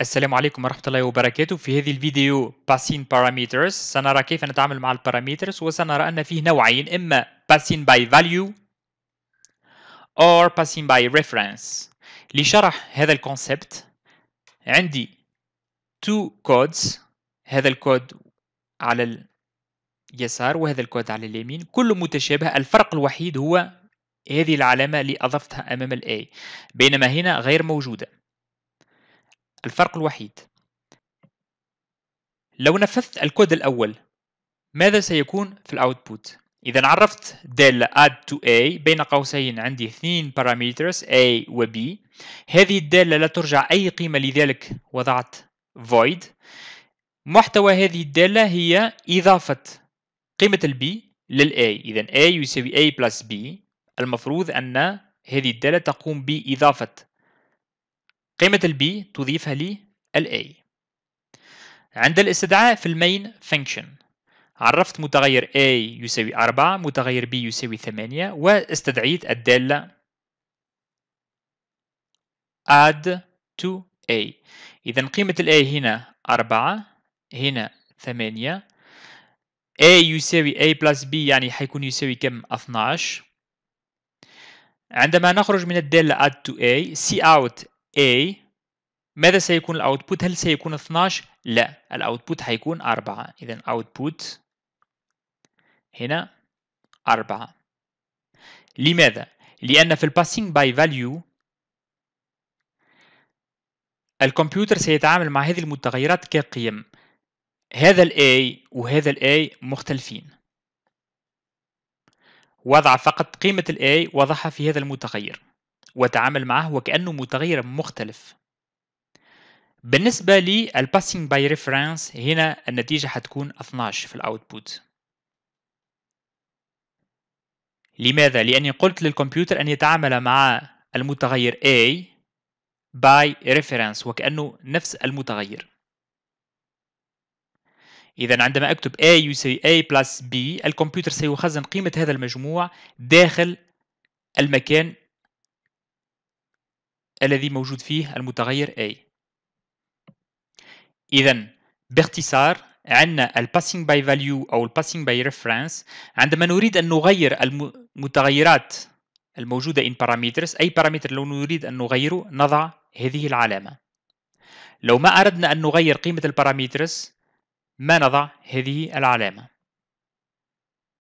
السلام عليكم ورحمة الله وبركاته في هذه الفيديو باسين Parameters سنرى كيف نتعامل مع الباراميترز وسنرى أن فيه نوعين إما باسين by value or passing by reference لشرح هذا الكونسبت عندي two codes هذا الكود على اليسار وهذا الكود على اليمين كل متشابه الفرق الوحيد هو هذه العلامة اللي أضفتها أمام الـ A بينما هنا غير موجودة الفرق الوحيد لو نفذت الكود الأول ماذا سيكون في الأوتبوت؟ إذا عرفت دالة add to a بين قوسين عندي اثنين parameters a و b هذه الدالة لا ترجع أي قيمة لذلك وضعت void محتوى هذه الدالة هي إضافة قيمة ال b لل a إذا A يساوي A plus B المفروض أن هذه الدالة تقوم بإضافة قيمة ال B تضيفها لي ال A عند الاستدعاء في المين فانكشن عرفت متغير A يساوي 4 متغير B يساوي 8 واستدعيت الدالة add to A إذا قيمة ال A هنا 4 هنا 8 A يساوي A plus B يعني حيكون يساوي كم 12 عندما نخرج من الدالة add to A see out A ماذا سيكون الاوتبوت هل سيكون 12 لا الاوتبوت هيكون 4 اذا اوتبوت هنا 4 لماذا لان في الباسينج باي فاليو الكمبيوتر سيتعامل مع هذه المتغيرات كقيم هذا الـ A وهذا الـ A مختلفين وضع فقط قيمة الـ A وضعها في هذا المتغير واتعامل معه وكانه متغير مختلف بالنسبة للباسنج باي ريفرنس هنا النتيجة حتكون 12 في الاوتبوت لماذا؟ لأني قلت للكمبيوتر أن يتعامل مع المتغير A by reference وكأنه نفس المتغير إذا عندما أكتب A يساوي A plus B الكمبيوتر سيخزن قيمة هذا المجموع داخل المكان الذي موجود فيه المتغير A إذا باختصار عندنا الباسنج باي فاليو أو الباسنج باي ريفرنس عندما نريد أن نغير المتغيرات الموجودة in parameters أي بارامتر لو نريد أن نغيره نضع هذه العلامة لو ما أردنا أن نغير قيمة البارامترز ما نضع هذه العلامة